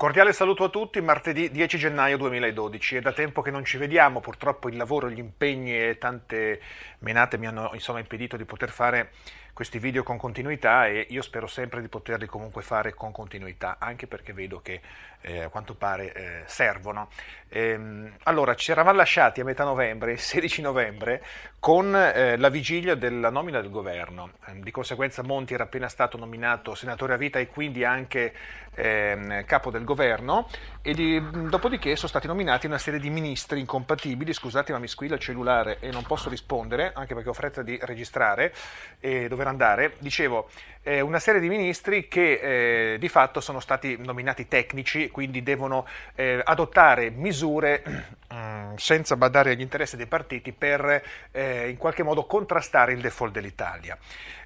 Un cordiale saluto a tutti, martedì 10 gennaio 2012. È da tempo che non ci vediamo, purtroppo il lavoro, gli impegni e tante menate mi hanno insomma, impedito di poter fare questi video con continuità e io spero sempre di poterli comunque fare con continuità, anche perché vedo che eh, a quanto pare eh, servono. Ehm, allora, ci eravamo lasciati a metà novembre, 16 novembre, con eh, la vigilia della nomina del governo. Ehm, di conseguenza Monti era appena stato nominato senatore a vita e quindi anche ehm, capo del governo, e gli, dopodiché sono stati nominati una serie di ministri incompatibili, scusate ma mi squilla il cellulare e non posso rispondere, anche perché ho fretta di registrare e dover andare, dicevo, eh, una serie di ministri che eh, di fatto sono stati nominati tecnici, quindi devono eh, adottare misure mm, senza badare agli interessi dei partiti per eh, in qualche modo contrastare il default dell'Italia.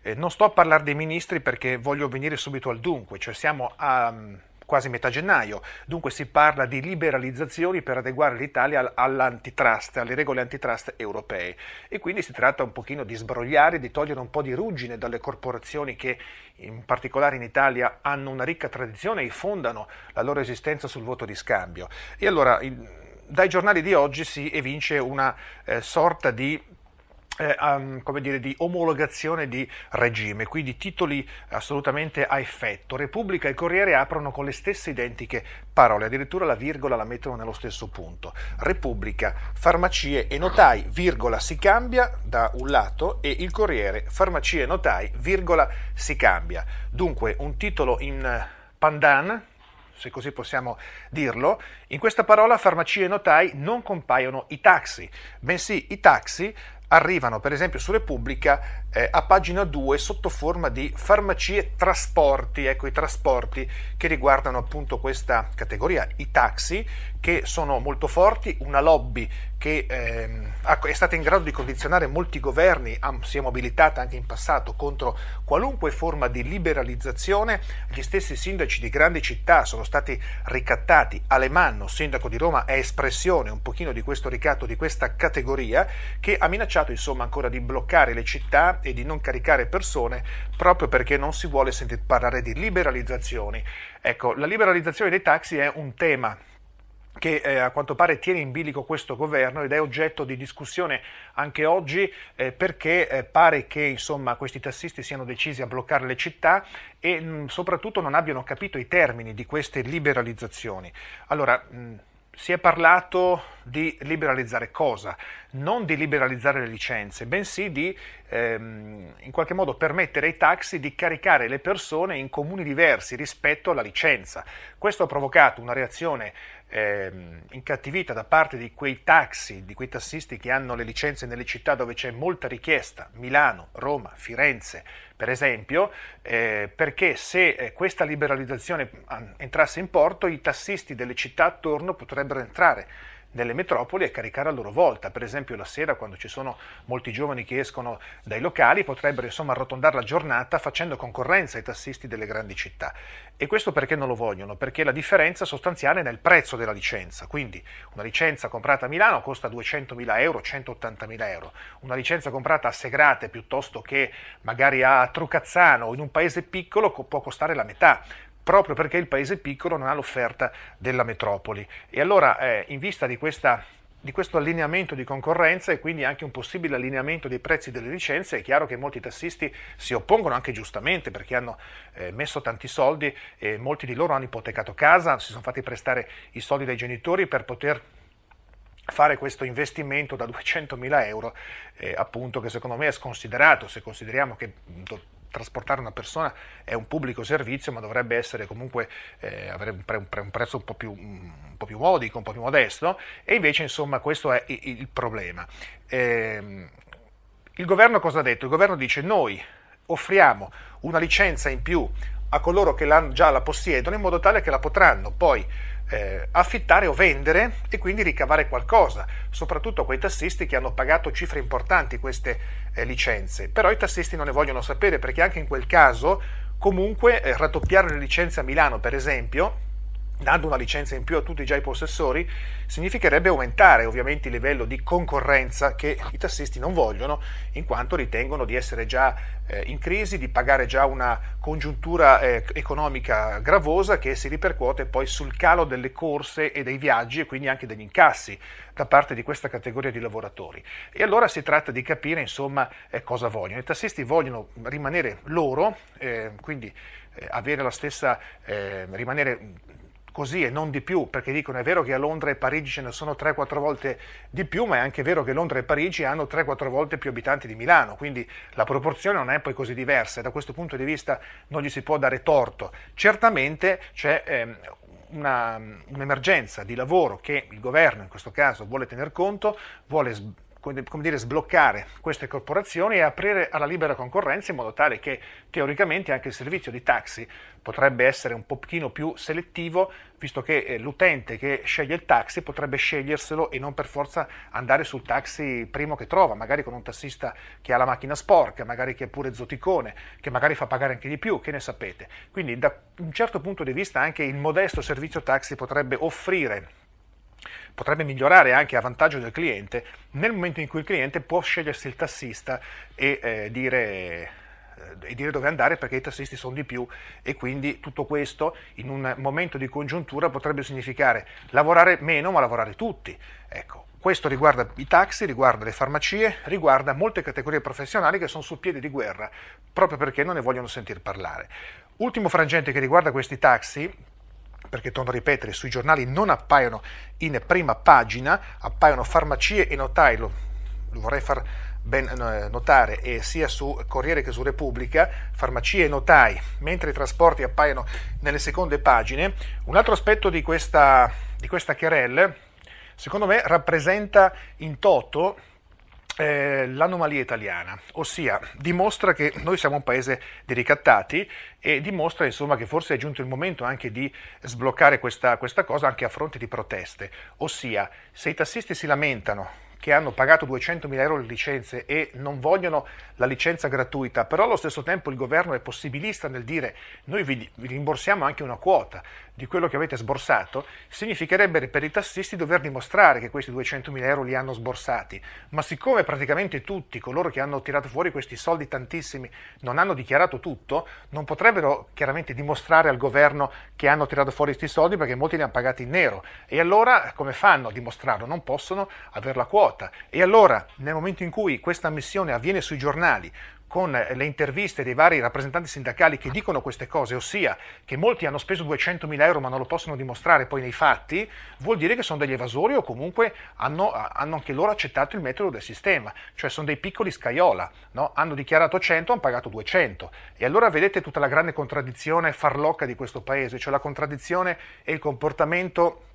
Eh, non sto a parlare dei ministri perché voglio venire subito al dunque, cioè siamo a mm, quasi metà gennaio. Dunque si parla di liberalizzazioni per adeguare l'Italia all'antitrust, alle regole antitrust europee. E quindi si tratta un pochino di sbrogliare, di togliere un po' di ruggine dalle corporazioni che in particolare in Italia hanno una ricca tradizione e fondano la loro esistenza sul voto di scambio. E allora dai giornali di oggi si evince una eh, sorta di eh, um, come dire, di omologazione di regime, quindi titoli assolutamente a effetto. Repubblica e Corriere aprono con le stesse identiche parole, addirittura la virgola la mettono nello stesso punto. Repubblica, farmacie e notai, virgola si cambia da un lato e il Corriere, farmacie e notai, virgola si cambia. Dunque un titolo in pandan, se così possiamo dirlo, in questa parola farmacie e notai non compaiono i taxi, bensì i taxi arrivano per esempio su Repubblica eh, a pagina 2 sotto forma di farmacie trasporti, ecco i trasporti che riguardano appunto questa categoria, i taxi che sono molto forti, una lobby che ehm, è stata in grado di condizionare molti governi, si è mobilitata anche in passato contro qualunque forma di liberalizzazione, gli stessi sindaci di grandi città sono stati ricattati, Alemanno, sindaco di Roma, è espressione un pochino di questo ricatto, di questa categoria, che ha minacciato insomma ancora di bloccare le città e di non caricare persone proprio perché non si vuole sentire parlare di liberalizzazioni. Ecco, la liberalizzazione dei taxi è un tema che eh, a quanto pare tiene in bilico questo governo ed è oggetto di discussione anche oggi eh, perché eh, pare che insomma, questi tassisti siano decisi a bloccare le città e mh, mm, soprattutto non abbiano capito i termini di queste liberalizzazioni. Allora, mh, mm, si è parlato di liberalizzare cosa? non di liberalizzare le licenze, bensì di ehm, in qualche modo permettere ai taxi di caricare le persone in comuni diversi rispetto alla licenza. Questo ha provocato una reazione ehm, incattivita da parte di quei taxi, di quei tassisti che hanno le licenze nelle città dove c'è molta richiesta, Milano, Roma, Firenze per esempio, eh, perché se eh, questa liberalizzazione ah, entrasse in porto i tassisti delle città attorno potrebbero entrare delle metropoli e caricare a loro volta. Per esempio la sera quando ci sono molti giovani che escono dai locali potrebbero insomma arrotondare la giornata facendo concorrenza ai tassisti delle grandi città. E questo perché non lo vogliono? Perché la differenza sostanziale è nel prezzo della licenza. Quindi una licenza comprata a Milano costa 200.000 euro, 180.000 euro. Una licenza comprata a Segrate piuttosto che magari a Trucazzano o in un paese piccolo può costare la metà proprio perché il paese piccolo non ha l'offerta della metropoli. E allora, eh, in vista di, questa, di questo allineamento di concorrenza e quindi anche un possibile allineamento dei prezzi delle licenze, è chiaro che molti tassisti si oppongono anche giustamente perché hanno eh, messo tanti soldi e molti di loro hanno ipotecato casa, si sono fatti prestare i soldi dai genitori per poter fare questo investimento da 200.000 euro, eh, appunto, che secondo me è sconsiderato, se consideriamo che trasportare una persona è un pubblico servizio, ma dovrebbe essere comunque eh, avere un, pre, un, prezzo un po, più, un po' più modico, un po' più modesto, e invece insomma questo è il, il problema. Eh, il governo cosa ha detto? Il governo dice noi offriamo una licenza in più a coloro che già la possiedono in modo tale che la potranno poi eh, affittare o vendere e quindi ricavare qualcosa, soprattutto quei tassisti che hanno pagato cifre importanti queste eh, licenze. Però i tassisti non ne vogliono sapere perché anche in quel caso comunque eh, raddoppiare le licenze a Milano, per esempio, dando una licenza in più a tutti già i possessori, significherebbe aumentare ovviamente il livello di concorrenza che i tassisti non vogliono, in quanto ritengono di essere già eh, in crisi, di pagare già una congiuntura eh, economica gravosa che si ripercuote poi sul calo delle corse e dei viaggi e quindi anche degli incassi da parte di questa categoria di lavoratori. E allora si tratta di capire insomma eh, cosa vogliono. I tassisti vogliono rimanere loro, eh, quindi eh, avere la stessa, eh, rimanere così e non di più, perché dicono è vero che a Londra e Parigi ce ne sono 3-4 volte di più, ma è anche vero che Londra e Parigi hanno 3-4 volte più abitanti di Milano, quindi la proporzione non è poi così diversa e da questo punto di vista non gli si può dare torto. Certamente c'è ehm, una, un'emergenza di lavoro che il governo in questo caso vuole tener conto, vuole sbagliare come, dire, sbloccare queste corporazioni e aprire alla libera concorrenza in modo tale che teoricamente anche il servizio di taxi potrebbe essere un pochino più selettivo, visto che eh, l'utente che sceglie il taxi potrebbe sceglierselo e non per forza andare sul taxi primo che trova, magari con un tassista che ha la macchina sporca, magari che è pure zoticone, che magari fa pagare anche di più, che ne sapete. Quindi da un certo punto di vista anche il modesto servizio taxi potrebbe offrire potrebbe migliorare anche a vantaggio del cliente nel momento in cui il cliente può scegliersi il tassista e eh, dire eh, e dire dove andare perché i tassisti sono di più e quindi tutto questo in un momento di congiuntura potrebbe significare lavorare meno ma lavorare tutti. Ecco, questo riguarda i taxi, riguarda le farmacie, riguarda molte categorie professionali che sono sul piede di guerra proprio perché non ne vogliono sentir parlare. Ultimo frangente che riguarda questi taxi, perché torno a ripetere, sui giornali non appaiono in prima pagina, appaiono farmacie e notai, lo, lo vorrei far ben eh, notare, eh, sia su Corriere che su Repubblica, farmacie e notai, mentre i trasporti appaiono nelle seconde pagine. Un altro aspetto di questa, di questa querelle, secondo me, rappresenta in toto eh, l'anomalia italiana, ossia dimostra che noi siamo un paese di ricattati e dimostra insomma, che forse è giunto il momento anche di sbloccare questa, questa cosa anche a fronte di proteste, ossia se i tassisti si lamentano che hanno pagato 200.000 euro le licenze e non vogliono la licenza gratuita, però allo stesso tempo il governo è possibilista nel dire noi vi rimborsiamo anche una quota, di quello che avete sborsato, significherebbe per i tassisti dover dimostrare che questi 200.000 euro li hanno sborsati, ma siccome praticamente tutti coloro che hanno tirato fuori questi soldi tantissimi non hanno dichiarato tutto, non potrebbero chiaramente dimostrare al governo che hanno tirato fuori questi soldi perché molti li hanno pagati in nero e allora come fanno a dimostrarlo? Non possono avere la quota e allora nel momento in cui questa ammissione avviene sui giornali, con le interviste dei vari rappresentanti sindacali che dicono queste cose, ossia che molti hanno speso 200.000 euro ma non lo possono dimostrare poi nei fatti, vuol dire che sono degli evasori o comunque hanno, hanno anche loro accettato il metodo del sistema, cioè sono dei piccoli scaiola, no? hanno dichiarato 100, hanno pagato 200. E allora vedete tutta la grande contraddizione farlocca di questo paese, cioè la contraddizione e il comportamento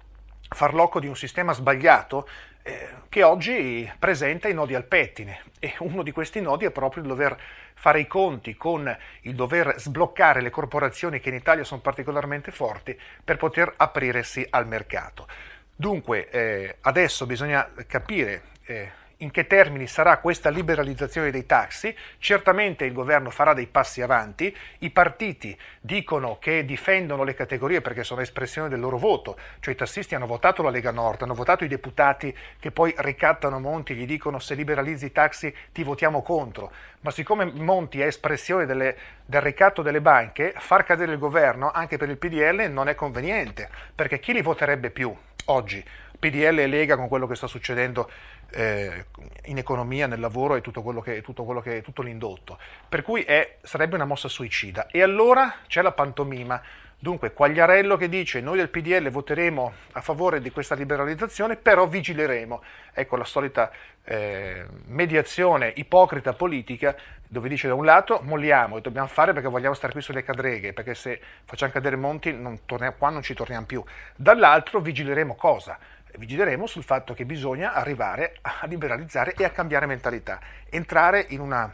farlocco di un sistema sbagliato eh, che oggi presenta i nodi al pettine e uno di questi nodi è proprio il dover fare i conti con il dover sbloccare le corporazioni che in Italia sono particolarmente forti per poter aprirsi al mercato. Dunque eh, adesso bisogna capire eh, in che termini sarà questa liberalizzazione dei taxi, certamente il governo farà dei passi avanti, i partiti dicono che difendono le categorie perché sono espressione del loro voto, cioè i tassisti hanno votato la Lega Nord, hanno votato i deputati che poi ricattano Monti, gli dicono se liberalizzi i taxi ti votiamo contro, ma siccome Monti è espressione delle, del ricatto delle banche, far cadere il governo anche per il PDL non è conveniente, perché chi li voterebbe più oggi? PDL e Lega con quello che sta succedendo eh, in economia, nel lavoro e tutto, quello che, tutto, tutto l'indotto. Per cui è, sarebbe una mossa suicida. E allora c'è la pantomima. Dunque, Quagliarello che dice noi del PDL voteremo a favore di questa liberalizzazione, però vigileremo. Ecco la solita eh, mediazione ipocrita politica dove dice da un lato molliamo e dobbiamo fare perché vogliamo stare qui sulle cadreghe, perché se facciamo cadere Monti non torniamo, qua non ci torniamo più. Dall'altro vigileremo cosa? vigileremo sul fatto che bisogna arrivare a liberalizzare e a cambiare mentalità, entrare in una,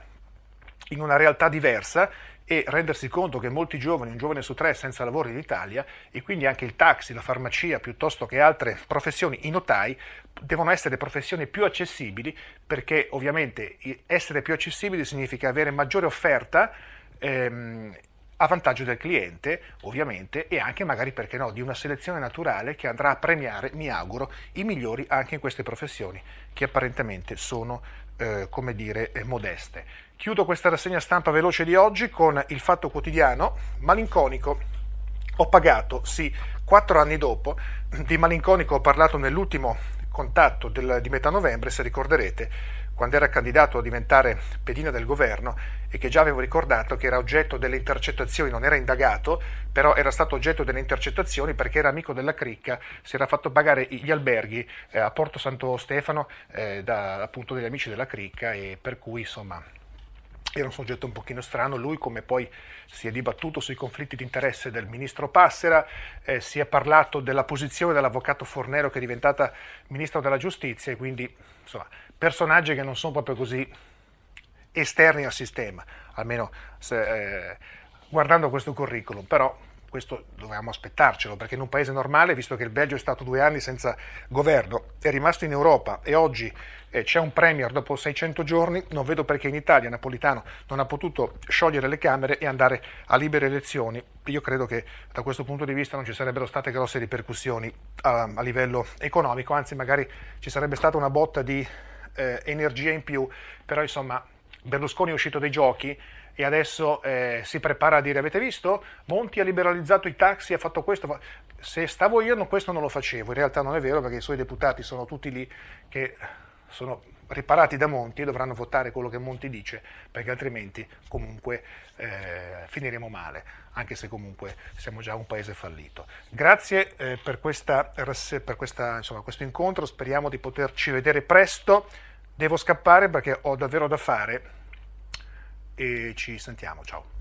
in una realtà diversa e rendersi conto che molti giovani, un giovane su tre è senza lavoro in Italia e quindi anche il taxi, la farmacia piuttosto che altre professioni i notai devono essere professioni più accessibili perché ovviamente essere più accessibili significa avere maggiore offerta ehm, a vantaggio del cliente, ovviamente, e anche magari perché no, di una selezione naturale che andrà a premiare, mi auguro, i migliori anche in queste professioni, che apparentemente sono, eh, come dire, eh, modeste. Chiudo questa rassegna stampa veloce di oggi con il fatto quotidiano malinconico. Ho pagato, sì, quattro anni dopo, di malinconico ho parlato nell'ultimo contatto del, di metà novembre, se ricorderete, quando era candidato a diventare pedina del governo e che già avevo ricordato che era oggetto delle intercettazioni, non era indagato, però era stato oggetto delle intercettazioni perché era amico della cricca, si era fatto pagare gli alberghi eh, a Porto Santo Stefano eh, da appunto degli amici della cricca e per cui insomma era un soggetto un pochino strano, lui come poi si è dibattuto sui conflitti di interesse del ministro Passera, eh, si è parlato della posizione dell'avvocato Fornero che è diventata ministro della giustizia e quindi insomma, personaggi che non sono proprio così esterni al sistema, almeno se, eh, guardando questo curriculum, però questo dovevamo aspettarcelo, perché in un paese normale, visto che il Belgio è stato due anni senza governo, è rimasto in Europa e oggi eh, c'è un Premier dopo 600 giorni, non vedo perché in Italia Napolitano non ha potuto sciogliere le Camere e andare a libere elezioni. Io credo che da questo punto di vista non ci sarebbero state grosse ripercussioni a, eh, a livello economico, anzi magari ci sarebbe stata una botta di eh, energia in più, però insomma Berlusconi è uscito dai giochi e adesso eh, si prepara a dire avete visto Monti ha liberalizzato i taxi, ha fatto questo, se stavo io no, questo non lo facevo, in realtà non è vero perché i suoi deputati sono tutti lì che sono riparati da Monti e dovranno votare quello che Monti dice perché altrimenti comunque eh, finiremo male, anche se comunque siamo già un paese fallito. Grazie eh, per, questa, per questa, insomma, questo incontro, speriamo di poterci vedere presto, devo scappare perché ho davvero da fare e ci sentiamo, ciao.